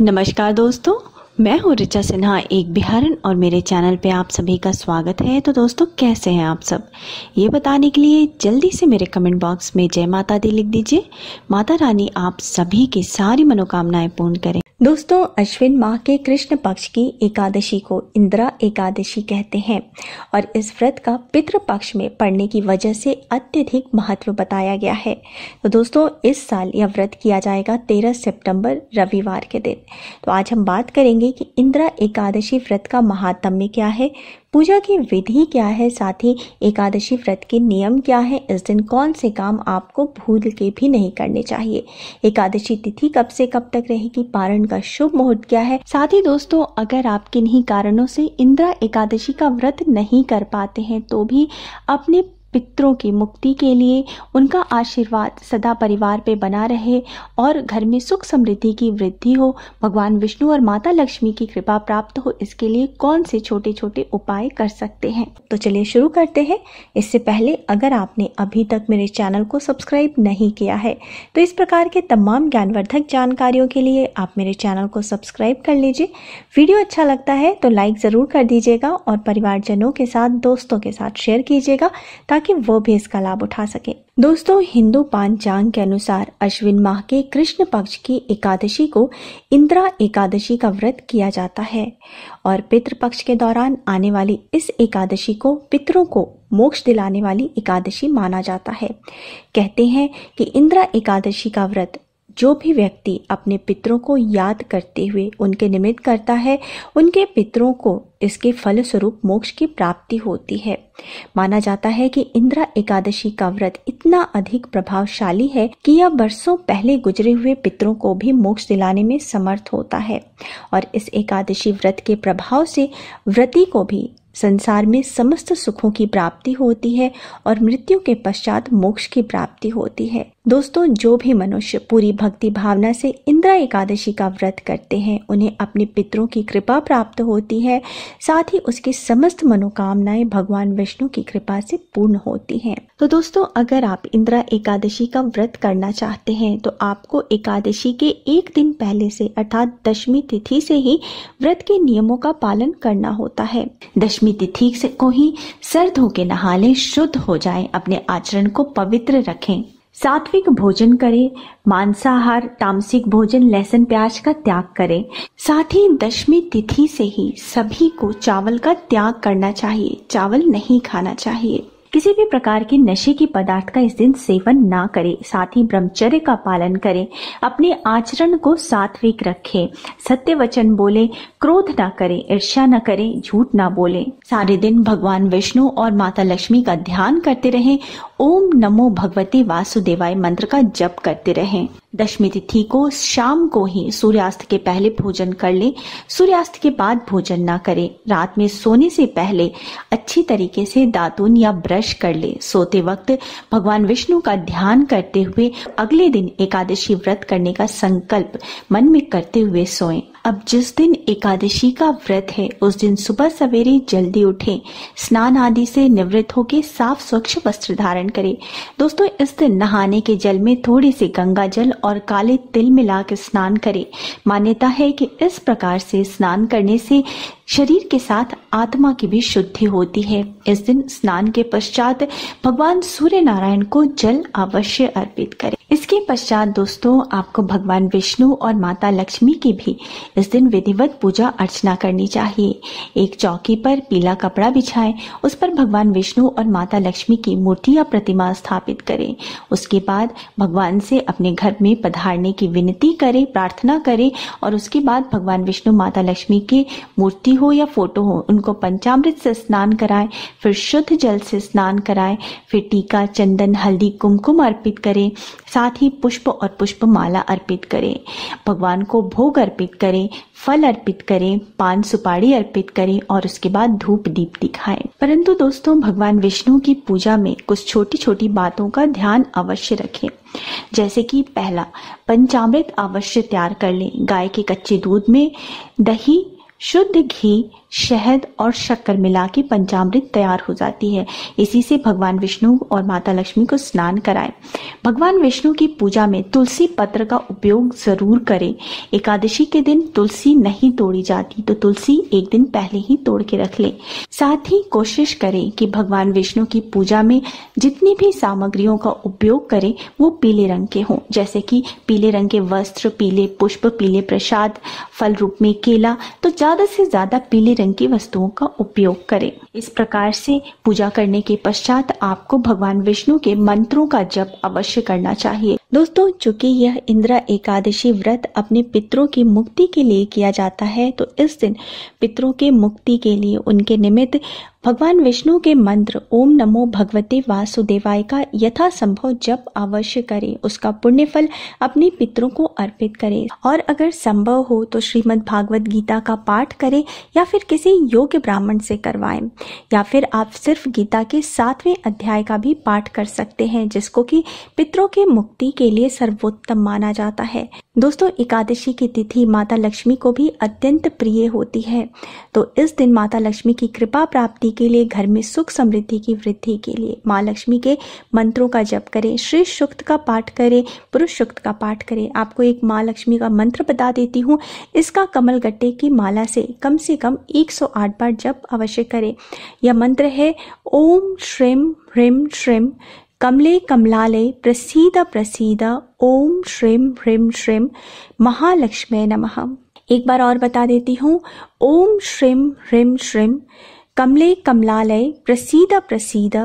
नमस्कार दोस्तों मैं हूँ ऋचा सिन्हा एक बिहारन और मेरे चैनल पे आप सभी का स्वागत है तो दोस्तों कैसे हैं आप सब ये बताने के लिए जल्दी से मेरे कमेंट बॉक्स में जय माता दी लिख दीजिए माता रानी आप सभी की सारी मनोकामनाएं पूर्ण करें दोस्तों अश्विन माह के कृष्ण पक्ष की एकादशी को इंदिरा एकादशी कहते हैं और इस व्रत का पितृ पक्ष में पड़ने की वजह से अत्यधिक महत्व बताया गया है तो दोस्तों इस साल यह व्रत किया जाएगा 13 सितंबर रविवार के दिन तो आज हम बात करेंगे कि इंदिरा एकादशी व्रत का महात्म्य क्या है पूजा की विधि क्या है साथ ही एकादशी व्रत के नियम क्या है इस दिन कौन से काम आपको भूल के भी नहीं करने चाहिए एकादशी तिथि कब से कब तक रहेगी पारण का शुभ मुहूर्त क्या है साथ ही दोस्तों अगर आप किन्हीं कारणों से इंदिरा एकादशी का व्रत नहीं कर पाते हैं तो भी अपने पितरों की मुक्ति के लिए उनका आशीर्वाद सदा परिवार पे बना रहे और घर में सुख समृद्धि की वृद्धि हो भगवान विष्णु और माता लक्ष्मी की कृपा प्राप्त हो इसके लिए कौन से छोटे छोटे उपाय कर सकते हैं तो चलिए शुरू करते हैं इससे पहले अगर आपने अभी तक मेरे चैनल को सब्सक्राइब नहीं किया है तो इस प्रकार के तमाम ज्ञानवर्धक जानकारियों के लिए आप मेरे चैनल को सब्सक्राइब कर लीजिए वीडियो अच्छा लगता है तो लाइक ज़रूर कर दीजिएगा और परिवारजनों के साथ दोस्तों के साथ शेयर कीजिएगा ताकि ताकि वो भी इसका लाभ उठा सके दोस्तों हिंदू पांचांग के अनुसार अश्विन माह के कृष्ण पक्ष की एकादशी को इंदिरा एकादशी का व्रत किया जाता है और पितृ पक्ष के दौरान आने वाली इस एकादशी को पितरों को मोक्ष दिलाने वाली एकादशी माना जाता है कहते हैं कि इंदिरा एकादशी का व्रत जो भी व्यक्ति अपने पितरों को याद करते हुए उनके निमित्त करता है उनके पितरों को इसके फल स्वरूप मोक्ष की प्राप्ति होती है माना जाता है कि इंदिरा एकादशी का व्रत इतना अधिक प्रभावशाली है कि यह बरसों पहले गुजरे हुए पितरों को भी मोक्ष दिलाने में समर्थ होता है और इस एकादशी व्रत के प्रभाव से व्रती को भी संसार में समस्त सुखों की प्राप्ति होती है और मृत्यु के पश्चात मोक्ष की प्राप्ति होती है दोस्तों जो भी मनुष्य पूरी भक्ति भावना से इंदिरा एकादशी का व्रत करते हैं उन्हें अपने पितरों की कृपा प्राप्त होती है साथ ही उसकी समस्त मनोकामनाएं भगवान विष्णु की कृपा से पूर्ण होती हैं। तो दोस्तों अगर आप इंदिरा एकादशी का व्रत करना चाहते हैं तो आपको एकादशी के एक दिन पहले से अर्थात दशमी तिथि से ही व्रत के नियमों का पालन करना होता है दशमी पंचमी तिथि से को ही सर धो के नहा लें शुद्ध हो जाएं अपने आचरण को पवित्र रखें सात्विक भोजन करें मांसाहार तामसिक भोजन लहसन प्याज का त्याग करें साथ ही दशमी तिथि से ही सभी को चावल का त्याग करना चाहिए चावल नहीं खाना चाहिए किसी भी प्रकार के नशे की पदार्थ का इस दिन सेवन ना करें साथ ही ब्रह्मचर्य का पालन करें अपने आचरण को सात्विक रखें सत्य वचन बोले क्रोध ना करें ईर्ष्या ना करें झूठ ना बोले सारे दिन भगवान विष्णु और माता लक्ष्मी का ध्यान करते रहें ओम नमो भगवते वासुदेवाय मंत्र का जप करते रहें दशमी तिथि को शाम को ही सूर्यास्त के पहले भोजन कर लें सूर्यास्त के बाद भोजन ना करें रात में सोने से पहले अच्छी तरीके से दातुन या ब्रश कर लें सोते वक्त भगवान विष्णु का ध्यान करते हुए अगले दिन एकादशी व्रत करने का संकल्प मन में करते हुए सोएं अब जिस दिन एकादशी का व्रत है उस दिन सुबह सवेरे जल्दी उठें स्नान आदि से निवृत्त होकर साफ स्वच्छ वस्त्र धारण करें दोस्तों इस दिन नहाने के जल में थोड़े से गंगा जल और काले तिल मिलाकर स्नान करें मान्यता है कि इस प्रकार से स्नान करने से शरीर के साथ आत्मा की भी शुद्धि होती है इस दिन स्नान के पश्चात भगवान सूर्य नारायण को जल अवश्य अर्पित करें इसके पश्चात दोस्तों आपको भगवान विष्णु और माता लक्ष्मी की भी इस दिन विधिवत पूजा अर्चना करनी चाहिए एक चौकी पर पीला कपड़ा बिछाएं उस पर भगवान विष्णु और माता लक्ष्मी की मूर्ति या प्रतिमा स्थापित करें उसके बाद भगवान से अपने घर में पधारने की विनती करें प्रार्थना करें और उसके बाद भगवान विष्णु माता लक्ष्मी की मूर्ति हो या फोटो हो उनको पंचामृत से स्नान कराएं फिर शुद्ध जल से स्नान कराएं फिर टीका चंदन हल्दी कुमकुम अर्पित करें साथ ही पुष्प और पुष्प माला अर्पित करें भगवान को भोग अर्पित करें करें फल अर्पित करें पान सुपारी अर्पित करें और उसके बाद धूप दीप दिखाएं परंतु दोस्तों भगवान विष्णु की पूजा में कुछ छोटी छोटी बातों का ध्यान अवश्य रखें जैसे कि पहला पंचामृत अवश्य तैयार कर लें गाय के कच्चे दूध में दही शुद्ध घी शहद और शक्कर मिला के पंचामृत तैयार हो जाती है इसी से भगवान विष्णु और माता लक्ष्मी को स्नान कराएं भगवान विष्णु की पूजा में तुलसी पत्र का उपयोग जरूर करें एकादशी के दिन तुलसी नहीं तोड़ी जाती तो तुलसी एक दिन पहले ही तोड़ के रख लें साथ ही कोशिश करें कि भगवान विष्णु की पूजा में जितनी भी सामग्रियों का उपयोग करे वो पीले रंग के हों जैसे की पीले रंग के वस्त्र पीले पुष्प पीले प्रसाद फल रूप में केला तो ज्यादा से ज्यादा पीले रंग की वस्तुओं का उपयोग करें इस प्रकार से पूजा करने के पश्चात आपको भगवान विष्णु के मंत्रों का जप अवश्य करना चाहिए दोस्तों चूंकि यह इंदिरा एकादशी व्रत अपने पितरों की मुक्ति के लिए किया जाता है तो इस दिन पितरों के मुक्ति के लिए उनके निमित्त भगवान विष्णु के मंत्र ओम नमो भगवते वासुदेवाय का यथासंभव जप अवश्य करें उसका पुण्य फल अपने पितरों को अर्पित करें और अगर संभव हो तो श्रीमद् भागवत गीता का पाठ करें या फिर किसी योग्य ब्राह्मण से करवाएं या फिर आप सिर्फ गीता के सातवें अध्याय का भी पाठ कर सकते हैं जिसको कि पितरों के मुक्ति के के लिए सर्वोत्तम माना जाता है दोस्तों एकादशी की तिथि माता लक्ष्मी को भी अत्यंत प्रिय होती है तो इस दिन माता लक्ष्मी की कृपा प्राप्ति के लिए घर में सुख समृद्धि की वृद्धि के लिए माँ लक्ष्मी के मंत्रों का जप करें श्री शुक्त का पाठ करें पुरुष शुक्त का पाठ करें आपको एक माँ लक्ष्मी का मंत्र बता देती हूँ इसका कमल गट्टे की माला से कम से कम एक बार जप अवश्य करें यह मंत्र है ओम श्रीम ह्रीम श्रीम कमले कमलाले प्रसीद प्रसीद ओम श्रीम ह्रीम श्रीम महालक्ष्मी नमः एक बार और बता देती हूँ ओम श्रीम ह्रीम श्रीम कमले कमलालय प्रसीद प्रसीद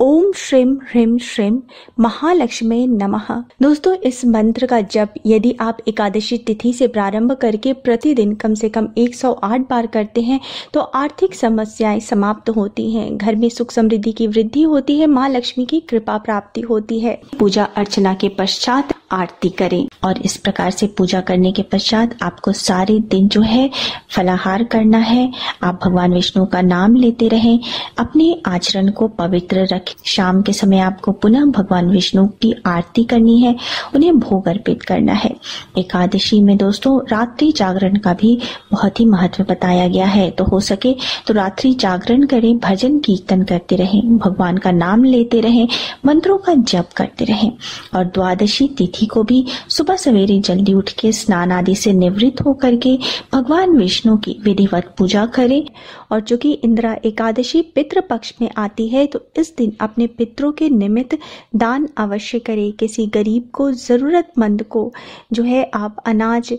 ओम श्रीम ह्रीम श्रीम महालक्ष्मी नमः दोस्तों इस मंत्र का जप यदि आप एकादशी तिथि से प्रारंभ करके प्रतिदिन कम से कम 108 बार करते हैं तो आर्थिक समस्याएं समाप्त होती हैं घर में सुख समृद्धि की वृद्धि होती है माँ लक्ष्मी की कृपा प्राप्ति होती है पूजा अर्चना के पश्चात आरती करें और इस प्रकार से पूजा करने के पश्चात आपको सारे दिन जो है फलाहार करना है आप भगवान विष्णु का नाम लेते रहें अपने आचरण को पवित्र रख तक शाम के समय आपको पुनः भगवान विष्णु की आरती करनी है उन्हें भोग अर्पित करना है एकादशी में दोस्तों रात्रि जागरण का भी बहुत ही महत्व बताया गया है तो हो सके तो रात्रि जागरण करें भजन कीर्तन करते रहें भगवान का नाम लेते रहें मंत्रों का जप करते रहें और द्वादशी तिथि को भी सुबह सवेरे जल्दी उठ के स्नान आदि से निवृत्त होकर के भगवान विष्णु की विधिवत पूजा करें और चूंकि इंदिरा एकादशी पितृ पक्ष में आती है तो इस दिन अपने पितरों के निमित्त दान अवश्य करें किसी गरीब को ज़रूरतमंद को जो है आप अनाज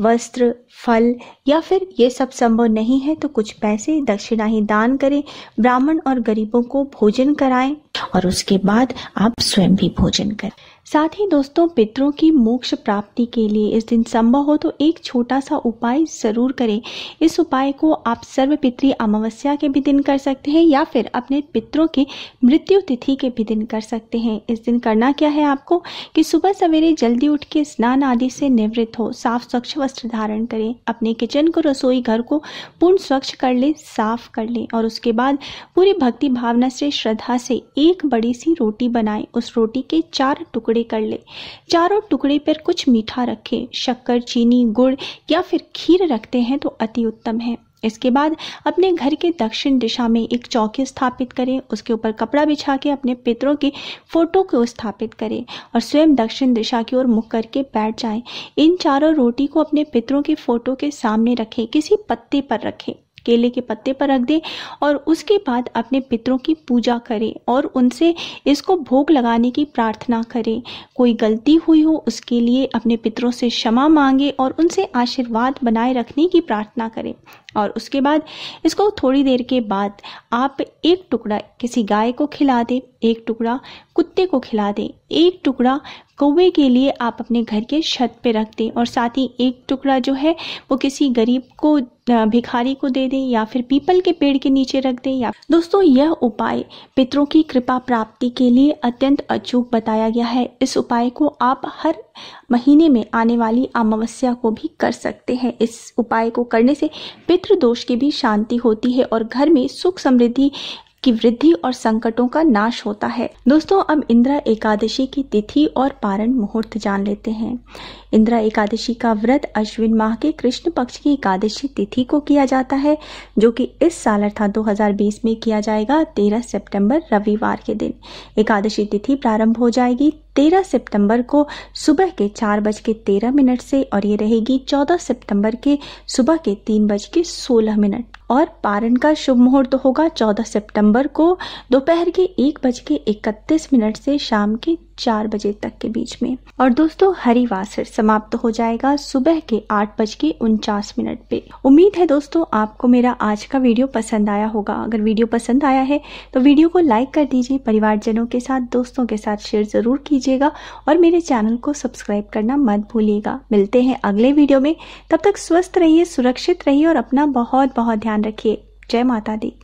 वस्त्र फल या फिर ये सब संभव नहीं है तो कुछ पैसे दक्षिणा ही दान करें ब्राह्मण और गरीबों को भोजन कराएं और उसके बाद आप स्वयं भी भोजन करें साथ ही दोस्तों पितरों की मोक्ष प्राप्ति के लिए इस दिन संभव हो तो एक छोटा सा उपाय जरूर करें इस उपाय को आप सर्व पितरी अमावस्या के भी दिन कर सकते हैं या फिर अपने पितरों की मृत्यु तिथि के भी दिन कर सकते हैं इस दिन करना क्या है आपको कि सुबह सवेरे जल्दी उठ के स्नान आदि से निवृत्त हो साफ स्वच्छ वस्त्र धारण करें अपने किचन को रसोई घर को पूर्ण स्वच्छ कर लें साफ कर लें और उसके बाद पूरी भक्ति भावना से श्रद्धा से एक बड़ी सी रोटी बनाएं उस रोटी के चार टुकड़े टुकड़े कर ले चारों टुकड़े पर कुछ मीठा रखें शक्कर चीनी गुड़ या फिर खीर रखते हैं तो अति उत्तम है इसके बाद अपने घर के दक्षिण दिशा में एक चौकी स्थापित करें उसके ऊपर कपड़ा बिछा के अपने पितरों के फोटो को स्थापित करें और स्वयं दक्षिण दिशा की ओर मुख करके बैठ जाएं। इन चारों रोटी को अपने पितरों के फोटो के सामने रखें किसी पत्ते पर रखें केले के पत्ते पर रख दें और उसके बाद अपने पितरों की पूजा करें और उनसे इसको भोग लगाने की प्रार्थना करें कोई गलती हुई हो उसके लिए अपने पितरों से क्षमा मांगे और उनसे आशीर्वाद बनाए रखने की प्रार्थना करें और उसके बाद इसको थोड़ी देर के बाद आप एक टुकड़ा किसी गाय को खिला दें एक टुकड़ा कुत्ते को खिला दें एक टुकड़ा कौवे के लिए आप अपने घर के छत पे रख दें और साथ ही एक टुकड़ा जो है वो किसी गरीब को भिखारी को दे दें या फिर पीपल के पेड़ के नीचे रख दें या दोस्तों यह उपाय पितरों की कृपा प्राप्ति के लिए अत्यंत अचूक बताया गया है इस उपाय को आप हर महीने में आने वाली अमावस्या को भी कर सकते हैं इस उपाय को करने से पितृ दोष की भी शांति होती है और घर में सुख समृद्धि की वृद्धि और संकटों का नाश होता है दोस्तों अब इंदिरा एकादशी की तिथि और पारण मुहूर्त जान लेते हैं इंदिरा एकादशी का व्रत अश्विन माह के कृष्ण पक्ष की एकादशी तिथि को किया जाता है जो कि इस साल अर्थात 2020 में किया जाएगा 13 सितंबर रविवार के दिन एकादशी तिथि प्रारंभ हो जाएगी तेरह सितंबर को सुबह के चार बज के तेरह मिनट से और ये रहेगी चौदह सितंबर के सुबह के तीन बज के सोलह मिनट और पारण का शुभ मुहूर्त होगा चौदह सितंबर को दोपहर के एक बज के इकतीस मिनट से शाम के चार बजे तक के बीच में और दोस्तों हरिवासर समाप्त हो जाएगा सुबह के आठ बज के उनचास मिनट पे उम्मीद है दोस्तों आपको मेरा आज का वीडियो पसंद आया होगा अगर वीडियो पसंद आया है तो वीडियो को लाइक कर दीजिए परिवारजनों के साथ दोस्तों के साथ शेयर जरूर कीजिएगा और मेरे चैनल को सब्सक्राइब करना मत भूलिएगा मिलते हैं अगले वीडियो में तब तक स्वस्थ रहिए सुरक्षित रहिए और अपना बहुत बहुत ध्यान रखिए जय माता दी